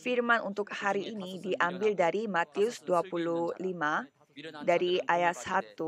Firman untuk hari ini diambil dari Matius 25 dari ayat 1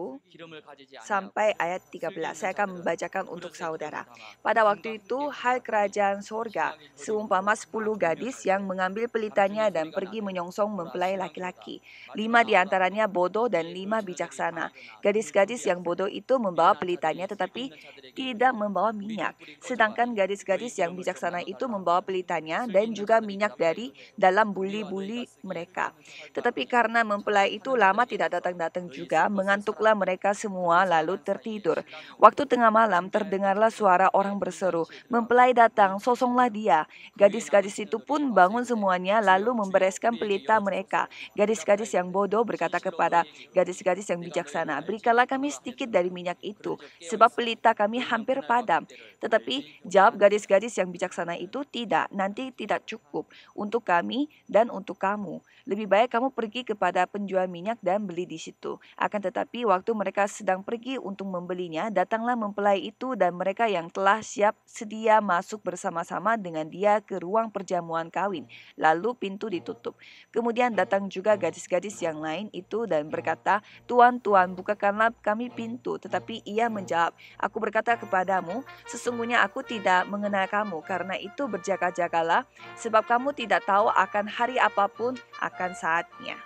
sampai ayat 13. Saya akan membacakan untuk saudara. Pada waktu itu, hal kerajaan sorga, seumpama 10 gadis yang mengambil pelitanya dan pergi menyongsong mempelai laki-laki. Lima di antaranya bodoh dan lima bijaksana. Gadis-gadis yang bodoh itu membawa pelitanya tetapi tidak membawa minyak. Sedangkan gadis-gadis yang bijaksana itu membawa pelitanya dan juga minyak dari dalam buli-buli mereka. Tetapi karena mempelai itu lama tidak datang-datang oh, iya juga, mengantuklah mereka semua lalu tertidur. Waktu tengah malam terdengarlah suara orang berseru, mempelai datang, sosonglah dia. Gadis-gadis itu pun bangun semuanya lalu membereskan pelita mereka. Gadis-gadis yang bodoh berkata kepada gadis-gadis yang bijaksana, berikanlah kami sedikit dari minyak itu, sebab pelita kami hampir padam. Tetapi jawab gadis-gadis yang bijaksana itu, tidak, nanti tidak cukup untuk kami dan untuk kamu. Lebih baik kamu pergi kepada penjual minyak dan beli di situ. Akan tetapi waktu mereka sedang pergi untuk membelinya, datanglah mempelai itu dan mereka yang telah siap sedia masuk bersama-sama dengan dia ke ruang perjamuan kawin. Lalu pintu ditutup. Kemudian datang juga gadis-gadis yang lain itu dan berkata, "Tuan, tuan, bukakanlah kami pintu." Tetapi ia menjawab, "Aku berkata kepadamu, sesungguhnya aku tidak mengenal kamu. Karena itu berjaga-jagalah sebab kamu tidak tahu akan hari apapun akan saatnya."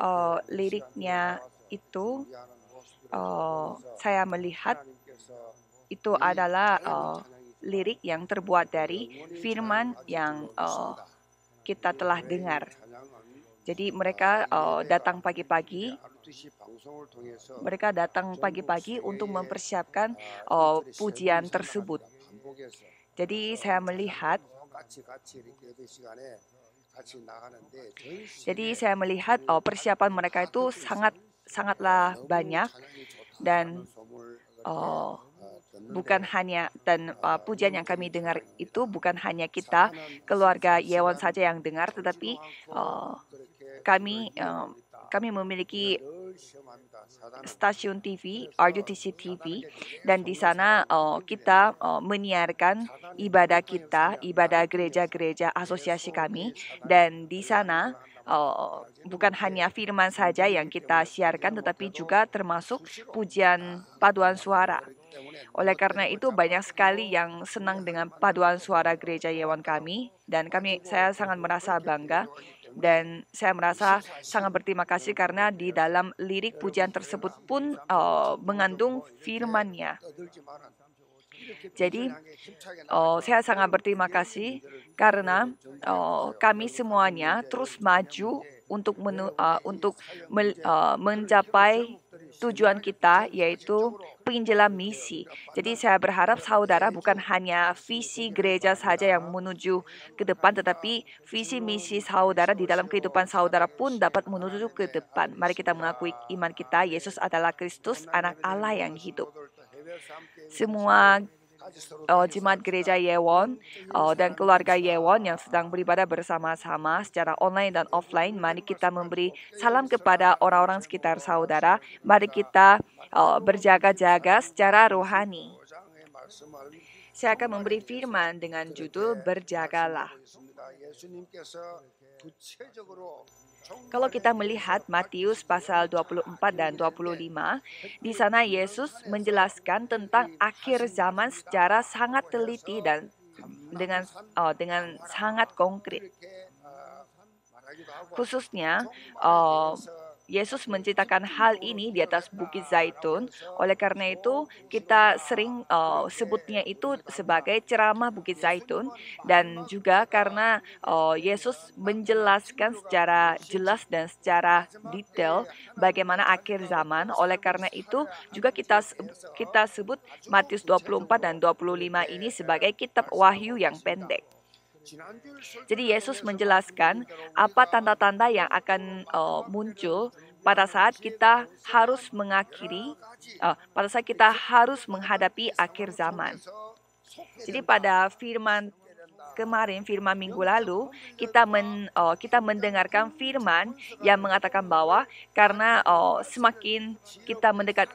uh, liriknya itu uh, saya melihat itu adalah uh, lirik yang terbuat dari firman yang uh, kita telah dengar. Jadi mereka uh, datang pagi-pagi, mereka datang pagi-pagi untuk mempersiapkan uh, pujian tersebut. Jadi saya melihat jadi saya melihat oh, persiapan mereka itu sangat sangatlah banyak dan oh, bukan hanya dan uh, pujian yang kami dengar itu bukan hanya kita keluarga Yewan saja yang dengar tetapi uh, kami uh, kami memiliki stasiun TV, RUTC TV, dan di sana uh, kita uh, menyiarkan ibadah kita, ibadah gereja-gereja asosiasi kami, dan di sana uh, bukan hanya firman saja yang kita siarkan, tetapi juga termasuk pujian paduan suara. Oleh karena itu banyak sekali yang senang dengan paduan suara gereja Yewan kami dan kami saya sangat merasa bangga dan saya merasa sangat berterima kasih karena di dalam lirik pujian tersebut pun uh, mengandung firman-Nya. Jadi, uh, saya sangat berterima kasih karena uh, kami semuanya terus maju untuk menu, uh, untuk mel, uh, mencapai tujuan kita yaitu penginjilan misi. Jadi saya berharap saudara bukan hanya visi gereja saja yang menuju ke depan tetapi visi misi saudara di dalam kehidupan saudara pun dapat menuju ke depan. Mari kita mengakui iman kita Yesus adalah Kristus anak Allah yang hidup. Semua jemaat eh, gereja Yewon eh, dan keluarga Yewon yang sedang beribadah bersama-sama secara online dan offline, mari kita memberi salam kepada orang-orang sekitar saudara. Mari kita eh, berjaga-jaga secara rohani. Saya akan memberi firman dengan judul Berjagalah. Kalau kita melihat Matius pasal 24 dan 25, di sana Yesus menjelaskan tentang akhir zaman secara sangat teliti dan dengan oh, dengan sangat konkret. Khususnya oh, Yesus menceritakan hal ini di atas Bukit Zaitun. Oleh karena itu, kita sering uh, sebutnya itu sebagai ceramah Bukit Zaitun dan juga karena uh, Yesus menjelaskan secara jelas dan secara detail bagaimana akhir zaman. Oleh karena itu, juga kita kita sebut Matius 24 dan 25 ini sebagai kitab wahyu yang pendek. Jadi Yesus menjelaskan apa tanda-tanda yang akan uh, muncul pada saat kita harus mengakhiri, uh, pada saat kita harus menghadapi akhir zaman. Jadi pada firman kemarin firman minggu lalu kita men, uh, kita mendengarkan firman yang mengatakan bahwa karena uh, semakin kita mendekat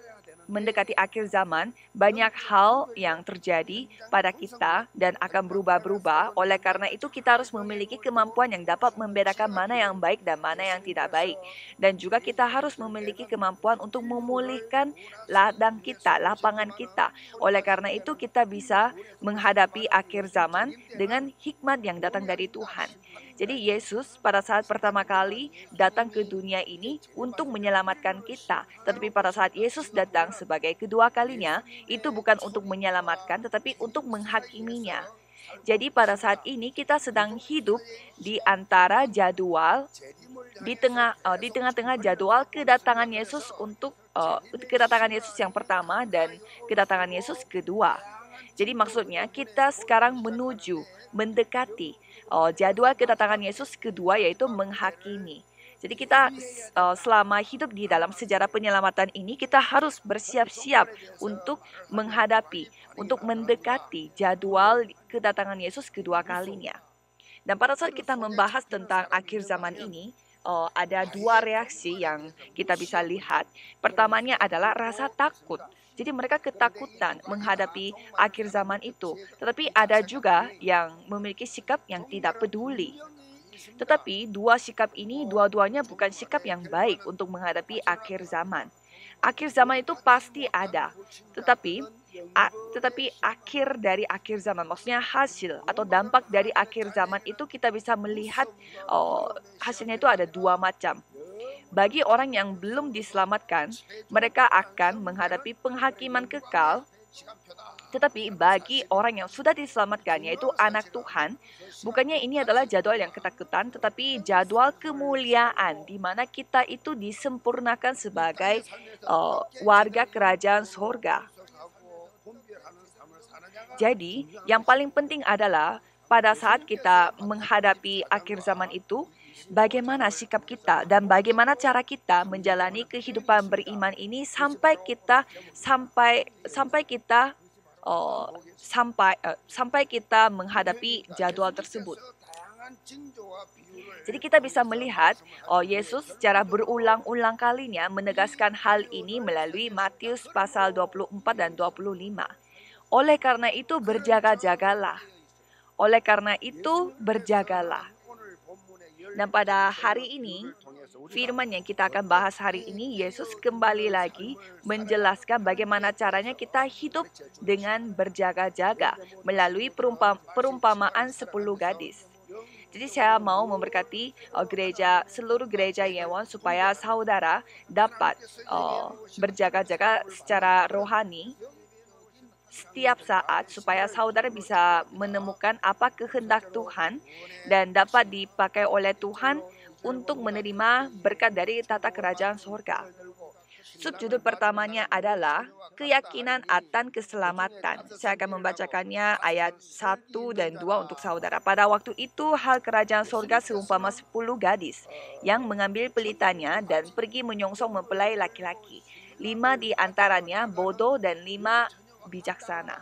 mendekati akhir zaman, banyak hal yang terjadi pada kita dan akan berubah-berubah. Oleh karena itu, kita harus memiliki kemampuan yang dapat membedakan mana yang baik dan mana yang tidak baik. Dan juga kita harus memiliki kemampuan untuk memulihkan ladang kita, lapangan kita. Oleh karena itu, kita bisa menghadapi akhir zaman dengan hikmat yang datang dari Tuhan. Jadi Yesus pada saat pertama kali datang ke dunia ini untuk menyelamatkan kita. Tetapi pada saat Yesus datang sebagai kedua kalinya, itu bukan untuk menyelamatkan tetapi untuk menghakiminya. Jadi pada saat ini kita sedang hidup di antara jadwal di tengah uh, di tengah-tengah jadwal kedatangan Yesus untuk uh, kedatangan Yesus yang pertama dan kedatangan Yesus kedua. Jadi maksudnya kita sekarang menuju, mendekati uh, jadwal kedatangan Yesus kedua yaitu menghakimi. Jadi kita uh, selama hidup di dalam sejarah penyelamatan ini kita harus bersiap-siap untuk menghadapi, untuk mendekati jadwal kedatangan Yesus kedua kalinya. Dan pada saat kita membahas tentang akhir zaman ini, uh, ada dua reaksi yang kita bisa lihat. Pertamanya adalah rasa takut. Jadi mereka ketakutan menghadapi akhir zaman itu. Tetapi ada juga yang memiliki sikap yang tidak peduli. Tetapi dua sikap ini dua-duanya bukan sikap yang baik untuk menghadapi akhir zaman. Akhir zaman itu pasti ada. Tetapi a, tetapi akhir dari akhir zaman, maksudnya hasil atau dampak dari akhir zaman itu kita bisa melihat oh, hasilnya itu ada dua macam. Bagi orang yang belum diselamatkan, mereka akan menghadapi penghakiman kekal tetapi bagi orang yang sudah diselamatkan, yaitu anak Tuhan, bukannya ini adalah jadwal yang ketakutan, tetapi jadwal kemuliaan, di mana kita itu disempurnakan sebagai uh, warga kerajaan surga. Jadi, yang paling penting adalah pada saat kita menghadapi akhir zaman itu, bagaimana sikap kita dan bagaimana cara kita menjalani kehidupan beriman ini sampai kita sampai sampai kita uh, sampai uh, sampai kita menghadapi jadwal tersebut. Jadi kita bisa melihat oh Yesus secara berulang-ulang kalinya menegaskan hal ini melalui Matius pasal 24 dan 25. Oleh karena itu berjaga-jagalah. Oleh karena itu berjagalah. Dan pada hari ini, firman yang kita akan bahas hari ini, Yesus kembali lagi menjelaskan bagaimana caranya kita hidup dengan berjaga-jaga melalui perumpamaan sepuluh gadis. Jadi saya mau memberkati uh, gereja seluruh gereja Yewon supaya saudara dapat uh, berjaga-jaga secara rohani setiap saat supaya saudara bisa menemukan apa kehendak Tuhan dan dapat dipakai oleh Tuhan untuk menerima berkat dari tata kerajaan surga. Subjudul pertamanya adalah keyakinan atan keselamatan. Saya akan membacakannya ayat 1 dan 2 untuk saudara. Pada waktu itu hal kerajaan surga seumpama 10 gadis yang mengambil pelitanya dan pergi menyongsong mempelai laki-laki. Lima di antaranya bodoh dan lima bijaksana.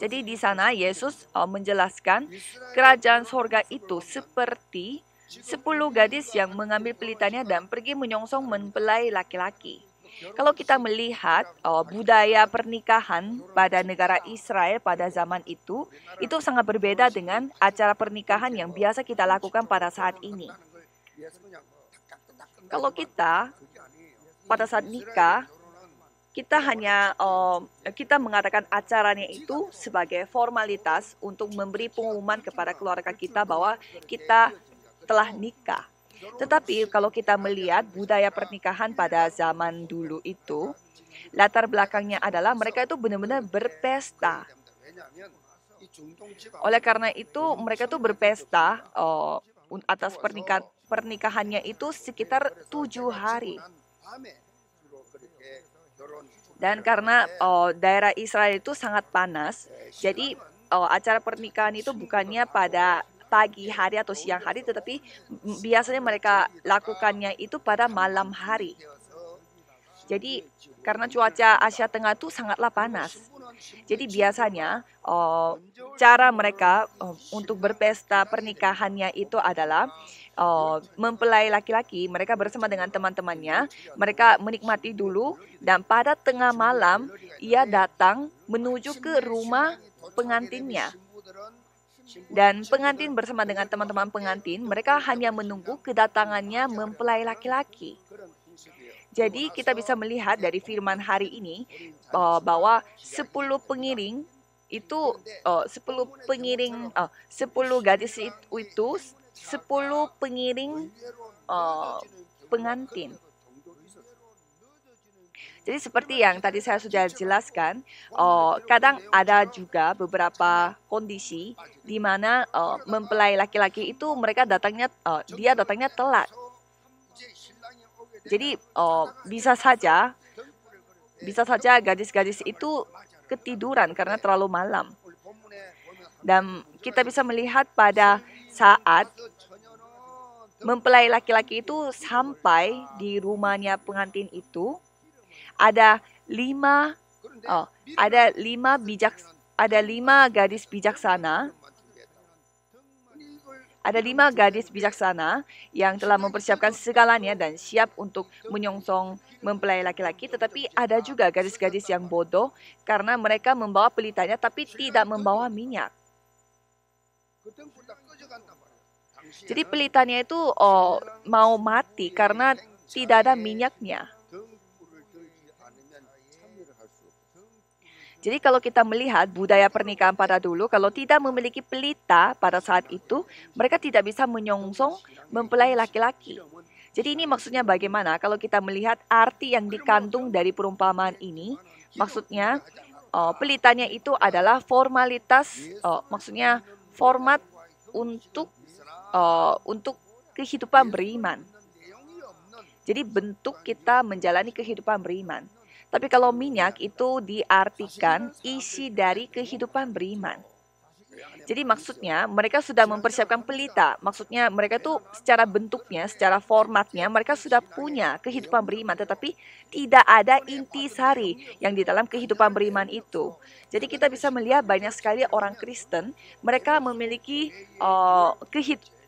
Jadi di sana Yesus uh, menjelaskan kerajaan sorga itu seperti sepuluh gadis yang mengambil pelitanya dan pergi menyongsong mempelai laki-laki. Kalau kita melihat oh, budaya pernikahan pada negara Israel pada zaman itu, itu sangat berbeda dengan acara pernikahan yang biasa kita lakukan pada saat ini. Kalau kita pada saat nikah, kita hanya um, kita mengatakan acaranya itu sebagai formalitas untuk memberi pengumuman kepada keluarga kita bahwa kita telah nikah. Tetapi kalau kita melihat budaya pernikahan pada zaman dulu itu, latar belakangnya adalah mereka itu benar-benar berpesta. Oleh karena itu mereka itu berpesta uh, atas pernikahan pernikahannya itu sekitar tujuh hari. Dan ya, karena oh, daerah Israel itu sangat panas, ya, jadi oh, acara pernikahan itu bukannya pada pagi hari atau siang hari, tetapi biasanya mereka lakukannya itu pada malam hari. Ya. Jadi karena cuaca Asia Tengah itu sangatlah panas. Jadi biasanya oh, cara mereka oh, untuk berpesta pernikahannya itu adalah oh, mempelai laki-laki mereka bersama dengan teman-temannya, mereka menikmati dulu dan pada tengah malam ia datang menuju ke rumah pengantinnya. Dan pengantin bersama dengan teman-teman pengantin, mereka hanya menunggu kedatangannya mempelai laki-laki. Jadi kita bisa melihat dari firman hari ini eh, bahwa 10 pengiring itu eh, uh, 10 pengiring eh, uh, 10 gadis itu 10 pengiring pengantin. Jadi seperti yang tadi saya sudah jelaskan, uh, kadang ada juga beberapa kondisi di mana uh, mempelai laki-laki itu mereka datangnya uh, dia datangnya telat jadi oh, bisa saja bisa saja gadis-gadis itu ketiduran karena terlalu malam. Dan kita bisa melihat pada saat mempelai laki-laki itu sampai di rumahnya pengantin itu ada lima oh, ada lima bijak ada lima gadis bijaksana ada lima gadis bijaksana yang telah mempersiapkan segalanya dan siap untuk menyongsong mempelai laki-laki. Tetapi ada juga gadis-gadis yang bodoh karena mereka membawa pelitanya tapi tidak membawa minyak. Jadi pelitanya itu oh, mau mati karena tidak ada minyaknya. Jadi kalau kita melihat budaya pernikahan pada dulu, kalau tidak memiliki pelita pada saat itu, mereka tidak bisa menyongsong mempelai laki-laki. Jadi ini maksudnya bagaimana? Kalau kita melihat arti yang dikandung dari perumpamaan ini, maksudnya oh, pelitanya itu adalah formalitas, oh, maksudnya format untuk oh, untuk kehidupan beriman. Jadi bentuk kita menjalani kehidupan beriman. Tapi kalau minyak itu diartikan isi dari kehidupan beriman. Jadi maksudnya mereka sudah mempersiapkan pelita. Maksudnya mereka tuh secara bentuknya, secara formatnya mereka sudah punya kehidupan beriman tetapi tidak ada inti intisari yang di dalam kehidupan beriman itu. Jadi kita bisa melihat banyak sekali orang Kristen mereka memiliki uh,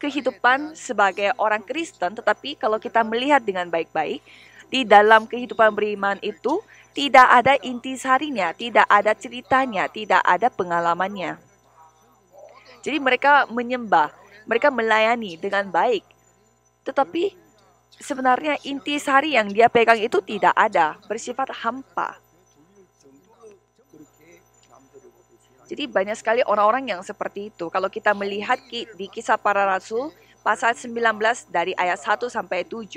kehidupan sebagai orang Kristen tetapi kalau kita melihat dengan baik-baik di dalam kehidupan beriman itu tidak ada intisarinya, tidak ada ceritanya, tidak ada pengalamannya. Jadi mereka menyembah, mereka melayani dengan baik. Tetapi sebenarnya intisari yang dia pegang itu tidak ada, bersifat hampa. Jadi banyak sekali orang-orang yang seperti itu. Kalau kita melihat di kisah para rasul, pasal 19 dari ayat 1 sampai 7,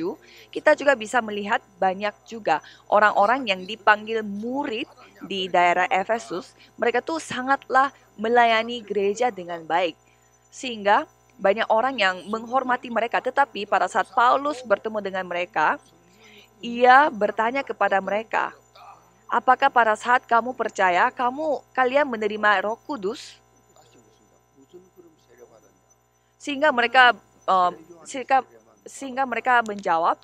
kita juga bisa melihat banyak juga orang-orang yang dipanggil murid di daerah Efesus, mereka tuh sangatlah melayani gereja dengan baik. Sehingga banyak orang yang menghormati mereka, tetapi pada saat Paulus bertemu dengan mereka, ia bertanya kepada mereka, "Apakah pada saat kamu percaya, kamu kalian menerima Roh Kudus?" Sehingga mereka um, sehingga, sehingga mereka menjawab,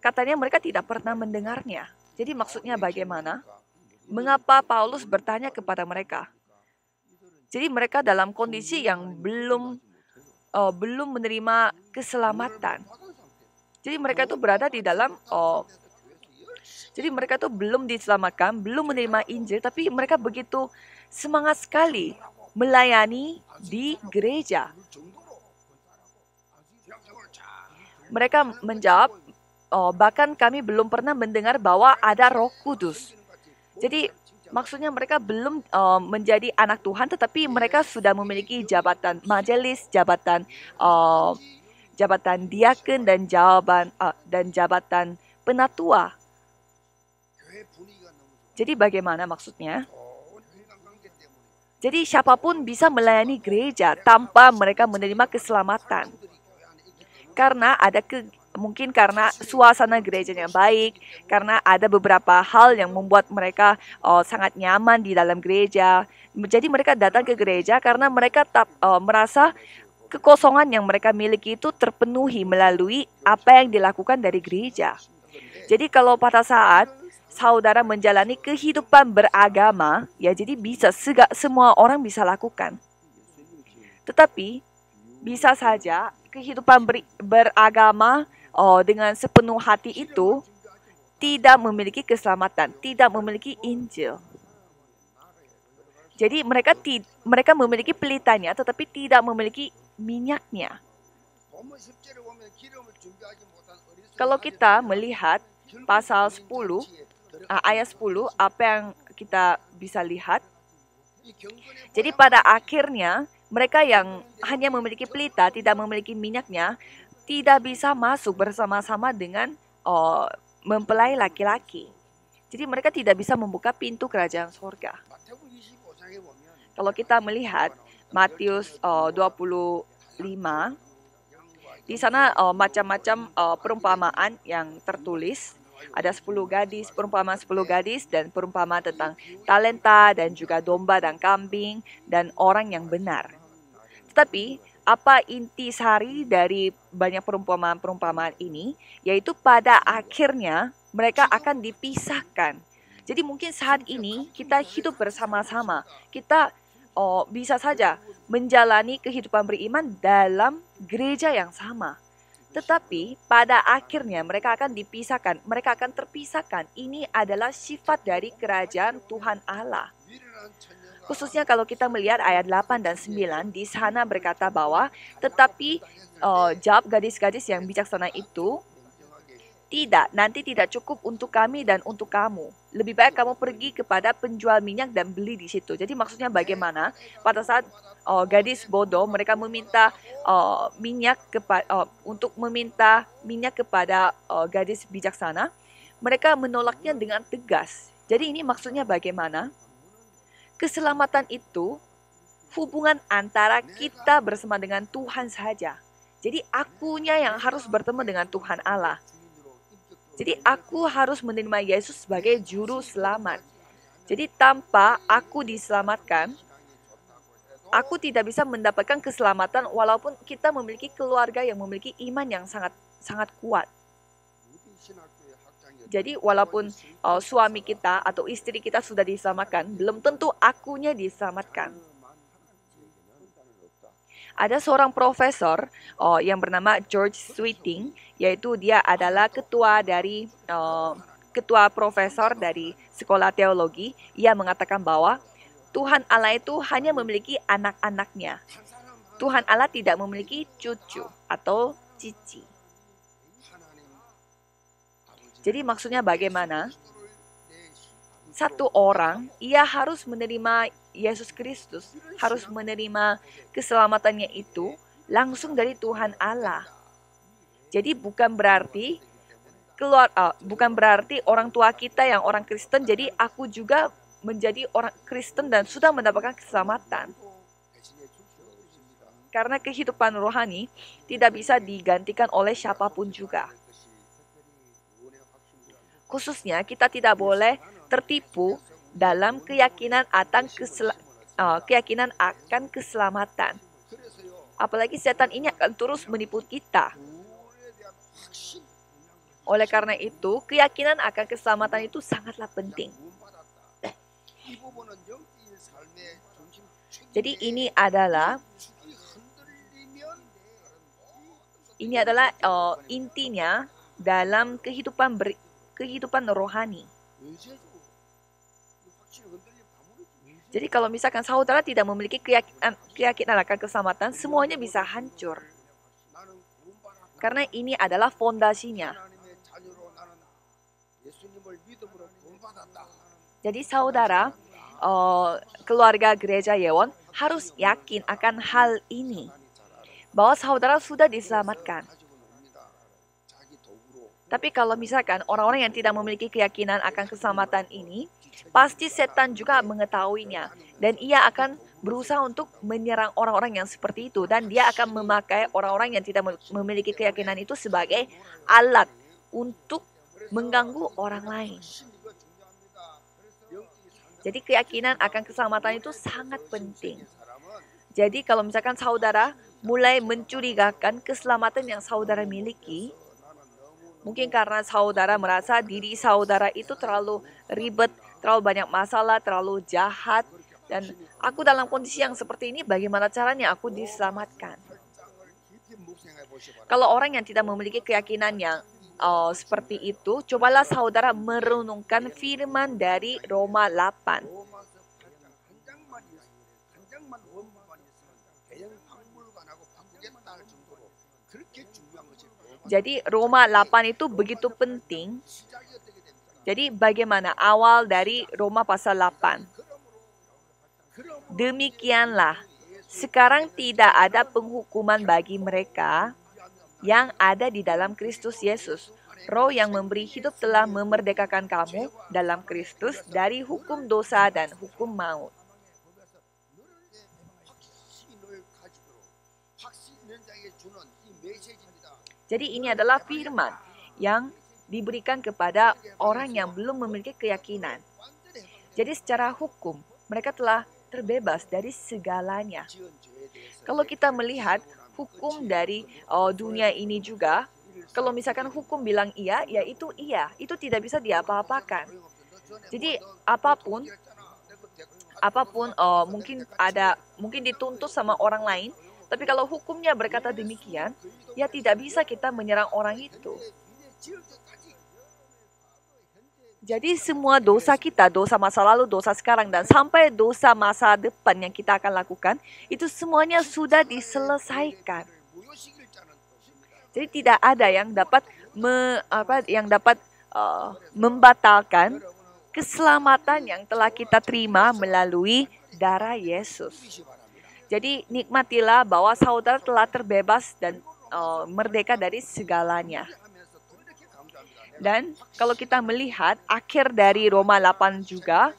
katanya mereka tidak pernah mendengarnya. Jadi maksudnya bagaimana? Mengapa Paulus bertanya kepada mereka? Jadi mereka dalam kondisi yang belum uh, belum menerima keselamatan. Jadi mereka itu berada di dalam uh, jadi mereka itu belum diselamatkan, belum menerima Injil, tapi mereka begitu semangat sekali melayani di gereja. Mereka menjawab, oh, bahkan kami belum pernah mendengar bahwa ada roh kudus. Jadi maksudnya mereka belum uh, menjadi anak Tuhan, tetapi mereka sudah memiliki jabatan majelis, jabatan uh, jabatan diaken dan jawaban uh, dan jabatan penatua. Jadi bagaimana maksudnya? Jadi siapapun bisa melayani gereja tanpa mereka menerima keselamatan karena ada ke mungkin karena suasana gerejanya baik, karena ada beberapa hal yang membuat mereka uh, sangat nyaman di dalam gereja. Jadi mereka datang ke gereja karena mereka tak uh, oh, merasa kekosongan yang mereka miliki itu terpenuhi melalui apa yang dilakukan dari gereja. Jadi kalau pada saat saudara menjalani kehidupan beragama, ya jadi bisa sega, semua orang bisa lakukan. Tetapi bisa saja kehidupan ber, beragama oh, dengan sepenuh hati itu tidak memiliki keselamatan, tidak memiliki Injil. Jadi mereka ti, mereka memiliki pelitanya tetapi tidak memiliki minyaknya. Kalau kita melihat pasal 10 ah, ayat 10 apa yang kita bisa lihat? Jadi pada akhirnya mereka yang hanya memiliki pelita, tidak memiliki minyaknya, tidak bisa masuk bersama-sama dengan oh, mempelai laki-laki. Jadi mereka tidak bisa membuka pintu kerajaan surga. Kalau kita melihat Matius oh, 25, di sana oh, macam-macam oh, perumpamaan yang tertulis. Ada 10 gadis, perumpamaan 10 gadis dan perumpamaan tentang talenta dan juga domba dan kambing dan orang yang benar. Tetapi apa inti sari dari banyak perumpamaan-perumpamaan ini yaitu pada akhirnya mereka akan dipisahkan. Jadi mungkin saat ini kita hidup bersama-sama. Kita oh, bisa saja menjalani kehidupan beriman dalam gereja yang sama. Tetapi pada akhirnya mereka akan dipisahkan, mereka akan terpisahkan. Ini adalah sifat dari kerajaan Tuhan Allah. Khususnya kalau kita melihat ayat 8 dan 9, di sana berkata bahwa tetapi uh, Jawab gadis-gadis yang bijaksana itu tidak, nanti tidak cukup untuk kami dan untuk kamu. Lebih baik kamu pergi kepada penjual minyak dan beli di situ. Jadi maksudnya bagaimana? Pada saat uh, gadis bodoh, mereka meminta uh, minyak kepada uh, untuk meminta minyak kepada uh, gadis bijaksana. Mereka menolaknya dengan tegas. Jadi ini maksudnya bagaimana? Keselamatan itu hubungan antara kita bersama dengan Tuhan saja. Jadi akunya yang harus bertemu dengan Tuhan Allah. Jadi aku harus menerima Yesus sebagai juru selamat. Jadi tanpa aku diselamatkan, aku tidak bisa mendapatkan keselamatan walaupun kita memiliki keluarga yang memiliki iman yang sangat sangat kuat. Jadi walaupun uh, suami kita atau istri kita sudah diselamatkan, belum tentu akunya diselamatkan. Ada seorang profesor uh, yang bernama George Sweeting, yaitu dia adalah ketua dari uh, ketua profesor dari sekolah teologi. Ia mengatakan bahwa Tuhan Allah itu hanya memiliki anak-anaknya. Tuhan Allah tidak memiliki cucu atau cici. Jadi maksudnya bagaimana? Satu orang, ia harus menerima Yesus Kristus, harus menerima keselamatannya itu langsung dari Tuhan Allah. Jadi bukan berarti keluar uh, bukan berarti orang tua kita yang orang Kristen jadi aku juga menjadi orang Kristen dan sudah mendapatkan keselamatan. Karena kehidupan rohani tidak bisa digantikan oleh siapapun juga. Khususnya kita tidak boleh tertipu dalam keyakinan akan uh, keyakinan akan keselamatan. Apalagi setan ini akan terus menipu kita. Oleh karena itu, keyakinan akan keselamatan itu sangatlah penting. Jadi ini adalah ini adalah uh, intinya dalam kehidupan ber, kehidupan rohani. Jadi kalau misalkan saudara tidak memiliki keyakinan, keyakinan akan keselamatan, semuanya bisa hancur. Karena ini adalah fondasinya. Jadi saudara, eh, keluarga gereja Yewon harus yakin akan hal ini. Bahwa saudara sudah diselamatkan. Tapi kalau misalkan orang-orang yang tidak memiliki keyakinan akan keselamatan ini, pasti setan juga mengetahuinya dan ia akan berusaha untuk menyerang orang-orang yang seperti itu dan dia akan memakai orang-orang yang tidak memiliki keyakinan itu sebagai alat untuk mengganggu orang lain. Jadi keyakinan akan keselamatan itu sangat penting. Jadi kalau misalkan saudara mulai mencurigakan keselamatan yang saudara miliki, Mungkin karena saudara merasa diri saudara itu terlalu ribet, terlalu banyak masalah, terlalu jahat. Dan aku dalam kondisi yang seperti ini, bagaimana caranya aku diselamatkan? Kalau orang yang tidak memiliki keyakinan yang oh, seperti itu, cobalah saudara merenungkan firman dari Roma 8. Jadi Roma 8 itu begitu penting. Jadi bagaimana awal dari Roma pasal 8. Demikianlah, sekarang tidak ada penghukuman bagi mereka yang ada di dalam Kristus Yesus. Roh yang memberi hidup telah memerdekakan kamu dalam Kristus dari hukum dosa dan hukum maut. Jadi ini adalah firman yang diberikan kepada orang yang belum memiliki keyakinan. Jadi secara hukum mereka telah terbebas dari segalanya. Kalau kita melihat hukum dari oh, dunia ini juga, kalau misalkan hukum bilang iya, ya itu iya, itu tidak bisa diapa-apakan. Jadi apapun, apapun oh, mungkin ada, mungkin dituntut sama orang lain, tapi kalau hukumnya berkata demikian, ya tidak bisa kita menyerang orang itu. Jadi semua dosa kita, dosa masa lalu, dosa sekarang, dan sampai dosa masa depan yang kita akan lakukan, itu semuanya sudah diselesaikan. Jadi tidak ada yang dapat me, apa, yang dapat uh, membatalkan keselamatan yang telah kita terima melalui darah Yesus. Jadi nikmatilah bahwa saudara telah terbebas dan uh, merdeka dari segalanya. Dan kalau kita melihat akhir dari Roma 8 juga,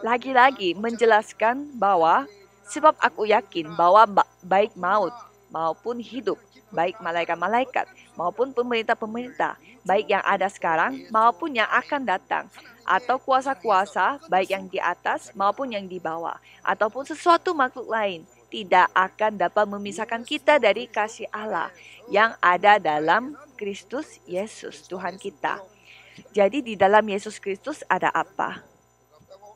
lagi-lagi menjelaskan bahwa sebab aku yakin bahwa baik maut maupun hidup, baik malaikat-malaikat maupun pemerintah-pemerintah, baik yang ada sekarang maupun yang akan datang, atau kuasa-kuasa, baik yang di atas maupun yang di bawah, ataupun sesuatu makhluk lain, tidak akan dapat memisahkan kita dari kasih Allah yang ada dalam Kristus Yesus, Tuhan kita. Jadi, di dalam Yesus Kristus ada apa?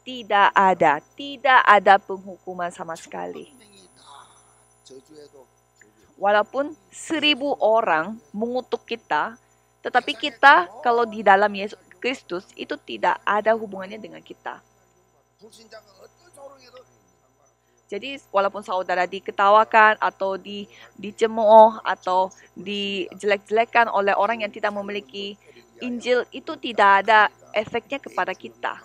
Tidak ada, tidak ada penghukuman sama sekali. Walaupun seribu orang mengutuk kita, tetapi kita kalau di dalam Yesus Kristus itu tidak ada hubungannya dengan kita. Jadi walaupun saudara diketawakan atau di dicemooh atau dijelek-jelekan oleh orang yang tidak memiliki Injil itu tidak ada efeknya kepada kita.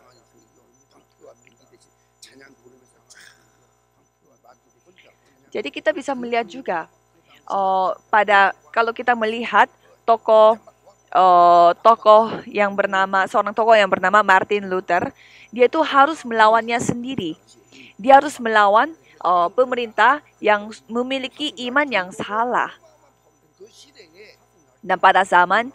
Jadi kita bisa melihat juga uh, pada kalau kita melihat tokoh uh, tokoh yang bernama seorang tokoh yang bernama Martin Luther, dia itu harus melawannya sendiri. Dia harus melawan uh, pemerintah yang memiliki iman yang salah. Dan nah, pada zaman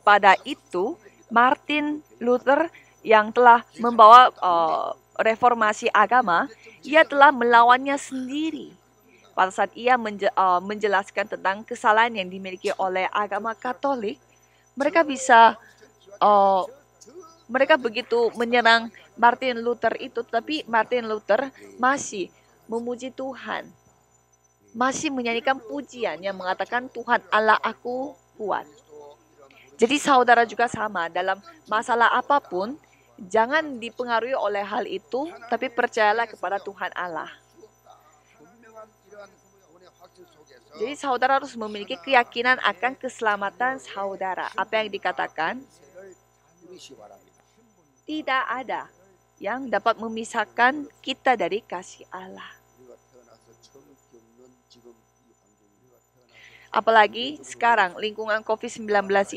pada itu Martin Luther yang telah membawa uh, reformasi agama, ia telah melawannya sendiri pada saat ia uh, menjelaskan tentang kesalahan yang dimiliki oleh agama Katolik, mereka bisa uh, mereka begitu menyerang Martin Luther itu, tapi Martin Luther masih memuji Tuhan, masih menyanyikan pujian yang mengatakan Tuhan Allah aku kuat. Jadi saudara juga sama dalam masalah apapun, jangan dipengaruhi oleh hal itu, tapi percayalah kepada Tuhan Allah. Jadi saudara harus memiliki keyakinan akan keselamatan saudara. Apa yang dikatakan? Tidak ada yang dapat memisahkan kita dari kasih Allah. Apalagi sekarang lingkungan COVID-19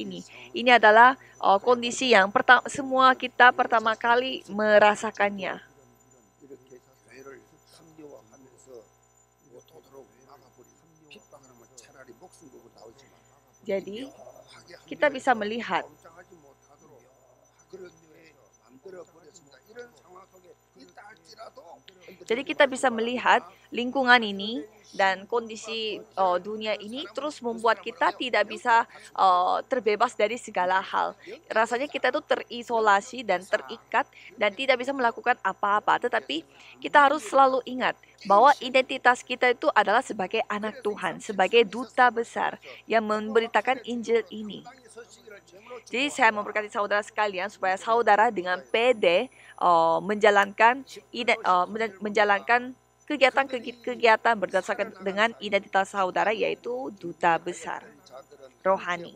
ini. Ini adalah uh, kondisi yang pertama, semua kita pertama kali merasakannya. Jadi, kita bisa melihat jadi kita bisa melihat lingkungan ini dan kondisi uh, dunia ini terus membuat kita tidak bisa uh, terbebas dari segala hal. Rasanya kita itu terisolasi dan terikat dan tidak bisa melakukan apa-apa. Tetapi kita harus selalu ingat bahwa identitas kita itu adalah sebagai anak Tuhan, sebagai duta besar yang memberitakan Injil ini. Jadi saya memberkati saudara sekalian supaya saudara dengan pede uh, menjalani menjalankan uh, menjalankan kegiatan-kegiatan berdasarkan dengan identitas saudara yaitu duta besar rohani.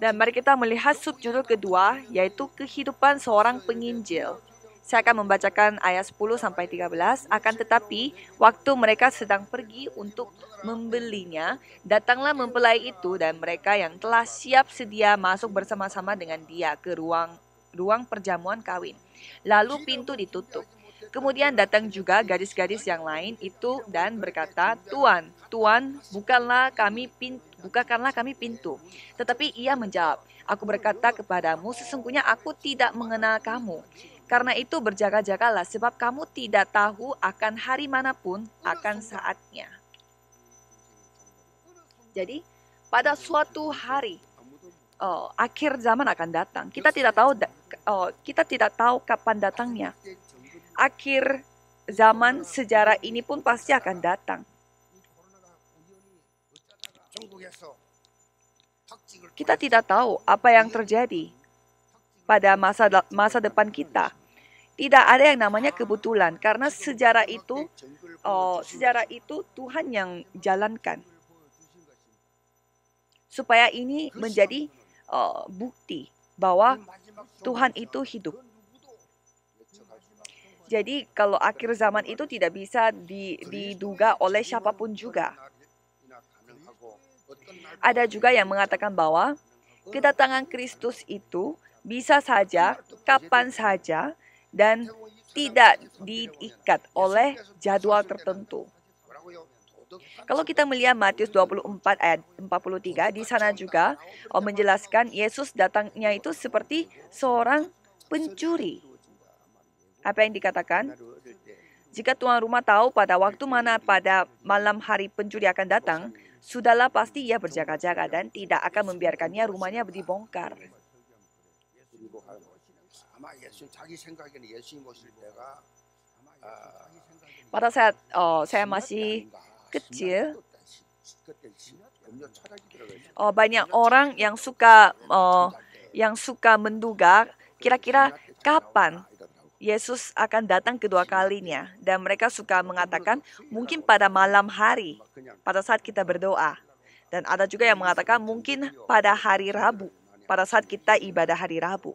Dan mari kita melihat subjudul kedua yaitu kehidupan seorang penginjil. Saya akan membacakan ayat 10 sampai 13. Akan tetapi, waktu mereka sedang pergi untuk membelinya, datanglah mempelai itu dan mereka yang telah siap sedia masuk bersama-sama dengan dia ke ruang ruang perjamuan kawin. Lalu pintu ditutup. Kemudian datang juga gadis-gadis yang lain itu dan berkata, "Tuan, tuan, bukanlah kami pintu bukakanlah kami pintu." Tetapi ia menjawab, "Aku berkata kepadamu, sesungguhnya aku tidak mengenal kamu." Karena itu berjaga-jagalah sebab kamu tidak tahu akan hari manapun akan saatnya. Jadi pada suatu hari uh, akhir zaman akan datang. Kita tidak tahu uh, kita tidak tahu kapan datangnya. Akhir zaman sejarah ini pun pasti akan datang. Kita tidak tahu apa yang terjadi pada masa masa depan kita tidak ada yang namanya kebetulan karena sejarah itu oh, sejarah itu Tuhan yang jalankan supaya ini menjadi uh, bukti bahwa Tuhan itu hidup. Jadi kalau akhir zaman itu tidak bisa diduga oleh siapapun juga. Ada juga yang mengatakan bahwa kedatangan Kristus itu bisa saja, kapan saja, dan tidak diikat oleh jadwal tertentu. Kalau kita melihat Matius 24 ayat 43, di sana juga oh, menjelaskan Yesus datangnya itu seperti seorang pencuri. Apa yang dikatakan? Jika tuan rumah tahu pada waktu mana pada malam hari pencuri akan datang, sudahlah pasti ia berjaga-jaga dan tidak akan membiarkannya rumahnya dibongkar. Pada saat oh, saya masih kecil oh, oh, banyak orang yang suka oh, yang suka menduga kira-kira kapan Yesus akan datang kedua kalinya dan mereka suka mengatakan mungkin pada malam hari pada saat kita berdoa dan ada juga yang mengatakan mungkin pada hari Rabu pada saat kita ibadah hari Rabu.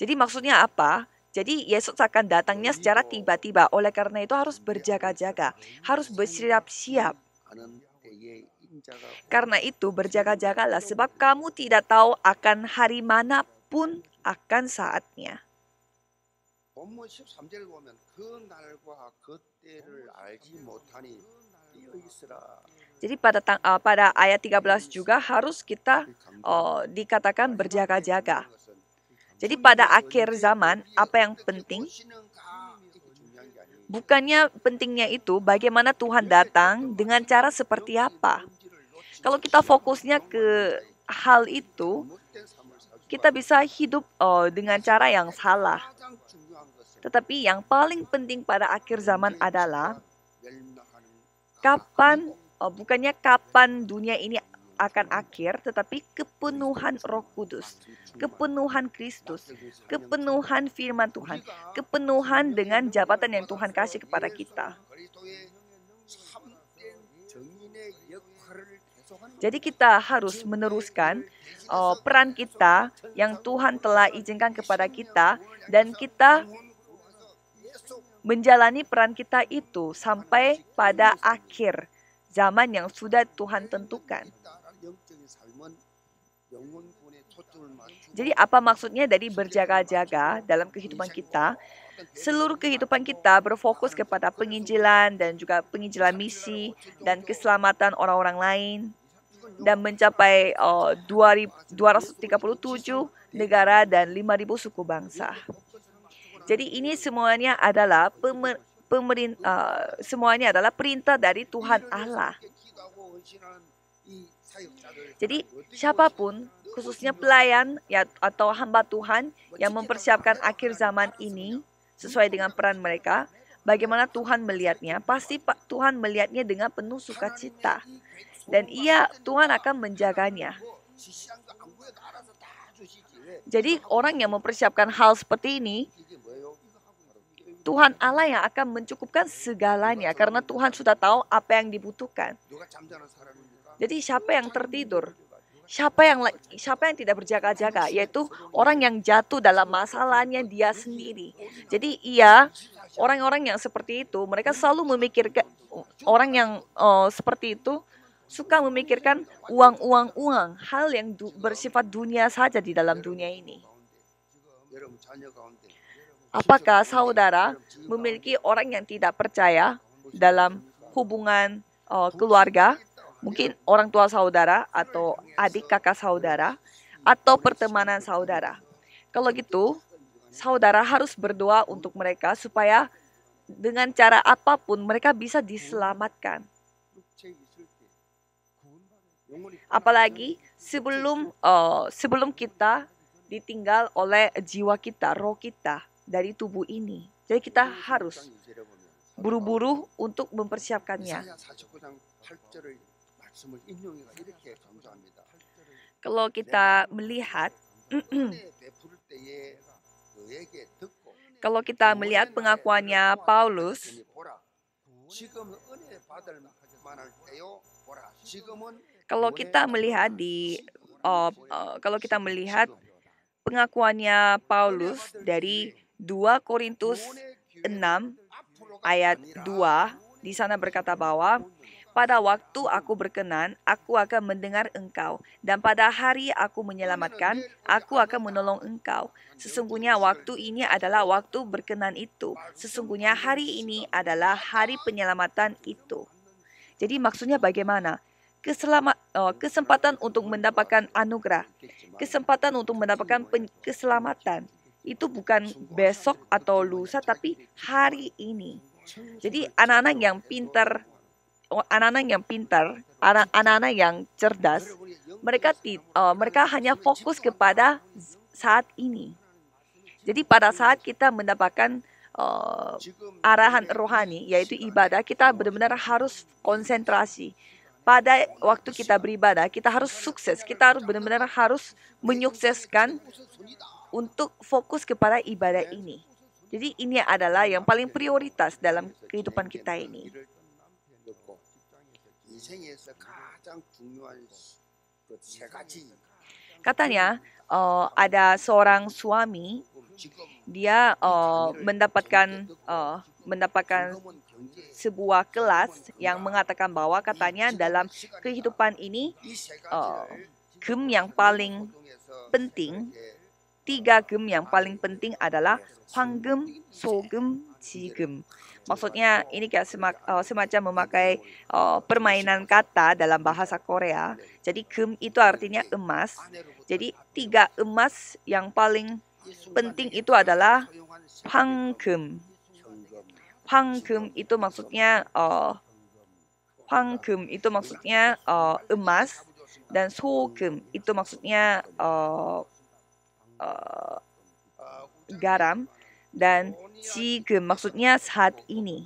Jadi maksudnya apa? Jadi Yesus akan datangnya secara tiba-tiba. Oleh karena itu harus berjaga-jaga, harus bersiap-siap. Karena itu berjaga-jagalah sebab kamu tidak tahu akan hari mana pun akan saatnya. Jadi pada tang, uh, pada ayat 13 juga harus kita uh, dikatakan berjaga-jaga. Jadi pada akhir zaman, apa yang penting? Bukannya pentingnya itu bagaimana Tuhan datang dengan cara seperti apa. Kalau kita fokusnya ke hal itu, kita bisa hidup oh, dengan cara yang salah. Tetapi yang paling penting pada akhir zaman adalah kapan, oh, bukannya kapan dunia ini akan akhir, tetapi kepenuhan Roh Kudus, kepenuhan Kristus, kepenuhan firman Tuhan, kepenuhan dengan jabatan yang Tuhan kasih kepada kita. Jadi kita harus meneruskan uh, peran kita yang Tuhan telah izinkan kepada kita dan kita menjalani peran kita itu sampai pada akhir zaman yang sudah Tuhan tentukan. Jadi apa maksudnya dari berjaga-jaga dalam kehidupan kita? Seluruh kehidupan kita berfokus kepada penginjilan dan juga penginjilan misi dan keselamatan orang-orang lain dan mencapai uh, 237 negara dan 5000 suku bangsa. Jadi ini semuanya adalah pemer, pemerin, uh, semuanya adalah perintah dari Tuhan Allah. Jadi siapapun, khususnya pelayan ya, atau hamba Tuhan yang mempersiapkan akhir zaman ini sesuai dengan peran mereka, bagaimana Tuhan melihatnya, pasti Tuhan melihatnya dengan penuh sukacita. Dan ia, Tuhan akan menjaganya. Jadi orang yang mempersiapkan hal seperti ini, Tuhan Allah yang akan mencukupkan segalanya karena Tuhan sudah tahu apa yang dibutuhkan. Jadi siapa yang tertidur? Siapa yang siapa yang tidak berjaga-jaga? Yaitu orang yang jatuh dalam masalahnya dia sendiri. Jadi ia orang-orang yang seperti itu mereka selalu memikirkan orang yang uh, seperti itu suka memikirkan uang-uang-uang, hal yang du bersifat dunia saja di dalam dunia ini. Apakah saudara memiliki orang yang tidak percaya dalam hubungan uh, keluarga? mungkin orang tua saudara atau adik kakak saudara atau pertemanan saudara. Kalau gitu, saudara harus berdoa untuk mereka supaya dengan cara apapun mereka bisa diselamatkan. Apalagi sebelum uh, sebelum kita ditinggal oleh jiwa kita, roh kita dari tubuh ini. Jadi kita harus buru-buru untuk mempersiapkannya. Kalau kita melihat kalau kita melihat pengakuannya Paulus kalau kita melihat di uh, uh, kalau kita melihat pengakuannya Paulus dari 2 Korintus 6 ayat 2 di sana berkata bahwa pada waktu aku berkenan, aku akan mendengar engkau, dan pada hari aku menyelamatkan, aku akan menolong engkau. Sesungguhnya waktu ini adalah waktu berkenan itu. Sesungguhnya hari ini adalah hari penyelamatan itu. Jadi maksudnya bagaimana? Keselamat, oh, kesempatan untuk mendapatkan anugerah, kesempatan untuk mendapatkan keselamatan. Itu bukan besok atau lusa, tapi hari ini. Jadi anak-anak yang pintar anak-anak yang pintar, anak-anak yang cerdas, mereka uh, mereka hanya fokus kepada saat ini. Jadi pada saat kita mendapatkan uh, arahan rohani, yaitu ibadah, kita benar-benar harus konsentrasi. Pada waktu kita beribadah, kita harus sukses. Kita harus benar-benar harus menyukseskan untuk fokus kepada ibadah ini. Jadi ini adalah yang paling prioritas dalam kehidupan kita ini. Katanya, uh, ada seorang suami, dia uh, mendapatkan uh, mendapatkan sebuah kelas yang mengatakan bahwa katanya dalam kehidupan ini uh, gem yang paling penting tiga gem yang paling penting adalah panggem, Sogem, Jigem. Maksudnya ini kayak eh, semacam memakai eh, permainan kata dalam bahasa Korea. Jadi gem itu artinya emas. Jadi tiga emas yang paling penting itu adalah panggem. Panggem itu maksudnya uh, itu maksudnya uh, emas dan Sogem itu maksudnya uh, Uh, garam dan 지금 maksudnya saat ini.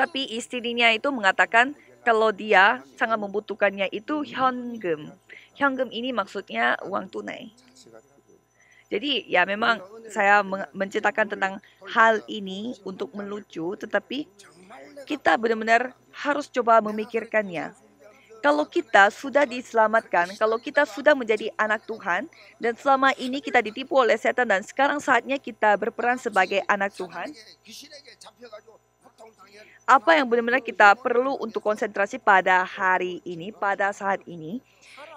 Tapi istrinya itu mengatakan kalau dia sangat membutuhkannya itu 현금. 현금 ini maksudnya uang tunai. Jadi ya memang saya menceritakan tentang hal ini untuk melucu, tetapi kita benar-benar harus coba memikirkannya kalau kita sudah diselamatkan, kalau kita sudah menjadi anak Tuhan, dan selama ini kita ditipu oleh setan, dan sekarang saatnya kita berperan sebagai anak Tuhan, apa yang benar-benar kita perlu untuk konsentrasi pada hari ini, pada saat ini,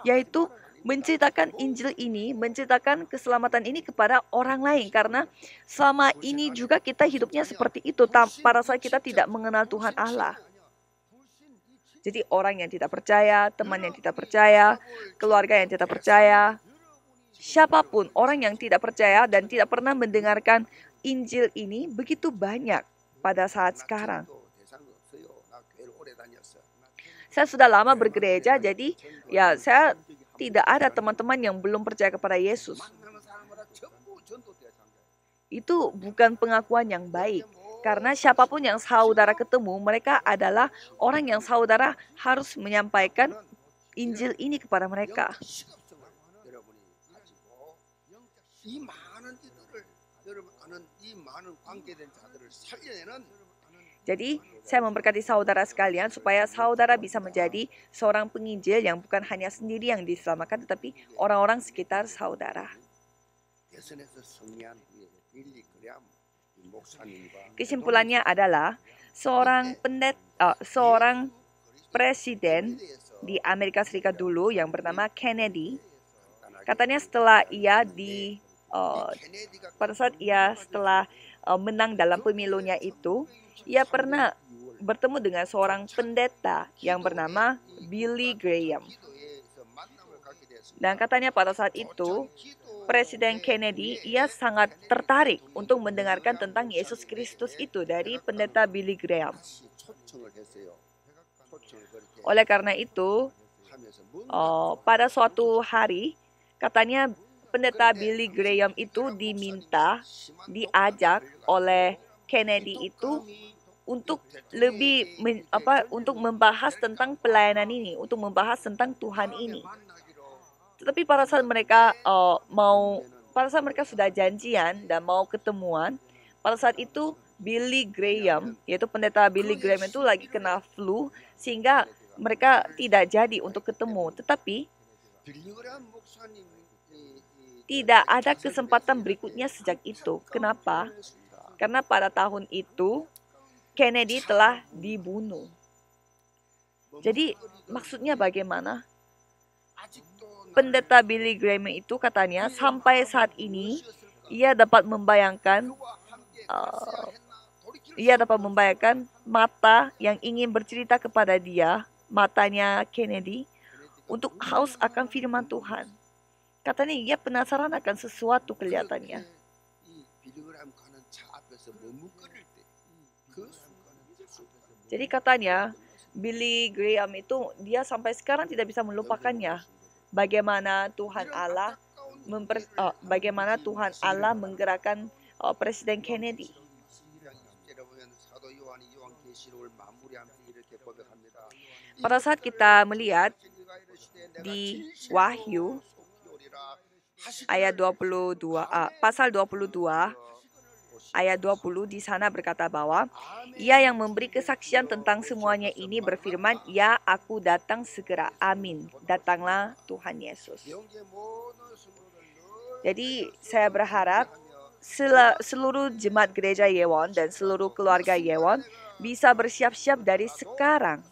yaitu menceritakan Injil ini, menceritakan keselamatan ini kepada orang lain karena selama ini juga kita hidupnya seperti itu pada saat kita tidak mengenal Tuhan Allah. Jadi orang yang tidak percaya, teman yang tidak iya, percaya, keluarga yang tidak percaya, siapapun orang yang tidak percaya dan tidak pernah mendengarkan Injil ini begitu banyak pada saat sekarang. Saya sudah lama bergereja, jadi ya saya tidak ada teman-teman yang belum percaya kepada Yesus. Itu bukan pengakuan yang baik. Karena siapapun yang saudara ketemu, mereka adalah orang yang saudara harus menyampaikan Injil ini kepada mereka. Jadi, saya memberkati saudara sekalian supaya saudara bisa menjadi seorang penginjil yang bukan hanya sendiri yang diselamatkan, tetapi orang-orang sekitar saudara. Kesimpulannya adalah seorang pendet, uh, seorang presiden di Amerika Serikat dulu yang bernama Kennedy. Katanya setelah ia di uh, pada saat ia setelah uh, menang dalam pemilunya itu, ia pernah bertemu dengan seorang pendeta yang bernama Billy Graham. Dan katanya pada saat itu Presiden Kennedy, ia sangat tertarik untuk mendengarkan tentang Yesus Kristus itu dari pendeta Billy Graham. Oleh karena itu, oh, pada suatu hari, katanya pendeta Billy Graham itu diminta, diajak oleh Kennedy itu untuk lebih men, apa untuk membahas tentang pelayanan ini, untuk membahas tentang Tuhan ini. Tetapi pada saat mereka uh, mau pada saat mereka sudah janjian dan mau ketemuan, pada saat itu Billy Graham, yaitu pendeta Billy oh, Graham itu lagi kena flu sehingga mereka tidak jadi untuk ketemu. Tetapi tidak ada kesempatan berikutnya sejak itu. Kenapa? Karena pada tahun itu Kennedy telah dibunuh. Jadi maksudnya bagaimana? Pendeta Billy Graham itu katanya iya. sampai saat ini ia dapat membayangkan uh, ia dapat membayangkan mata yang ingin bercerita kepada dia, matanya Kennedy, untuk haus akan firman Tuhan. Katanya ia penasaran akan sesuatu kelihatannya. Jadi katanya Billy Graham itu dia sampai sekarang tidak bisa melupakannya bagaimana Tuhan Allah memper, uh, bagaimana Tuhan Allah menggerakkan uh, Presiden Kennedy. Pada saat kita melihat di Wahyu ayat 22 uh, pasal 22 ayat 20 di sana berkata bahwa ia yang memberi kesaksian tentang semuanya ini berfirman, "Ya, aku datang segera. Amin. Datanglah Tuhan Yesus." Jadi, saya berharap seluruh jemaat gereja Yewon dan seluruh keluarga Yewon bisa bersiap-siap dari sekarang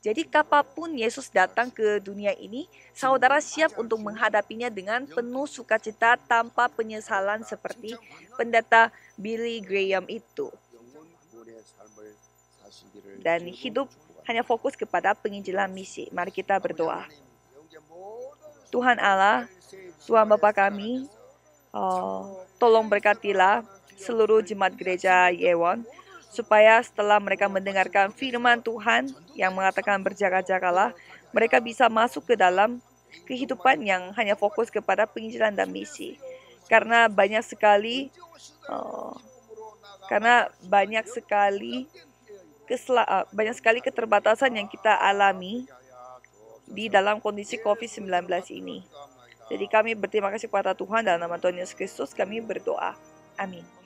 jadi kapanpun Yesus datang ke dunia ini, saudara siap untuk menghadapinya dengan penuh sukacita tanpa penyesalan seperti pendeta Billy Graham itu. Dan hidup hanya fokus kepada penginjilan misi. Mari kita berdoa. Tuhan Allah, Tuhan Bapa kami, oh, tolong berkatilah seluruh jemaat gereja Yewon supaya setelah mereka mendengarkan firman Tuhan yang mengatakan berjaga-jagalah, mereka bisa masuk ke dalam kehidupan yang hanya fokus kepada penginjilan dan misi. Karena banyak sekali uh, karena banyak sekali kesla, eh, banyak sekali keterbatasan yang kita alami di dalam kondisi COVID-19 ini. Jadi kami berterima kasih kepada Tuhan dalam nama Tuhan Yesus Kristus kami berdoa. Amin.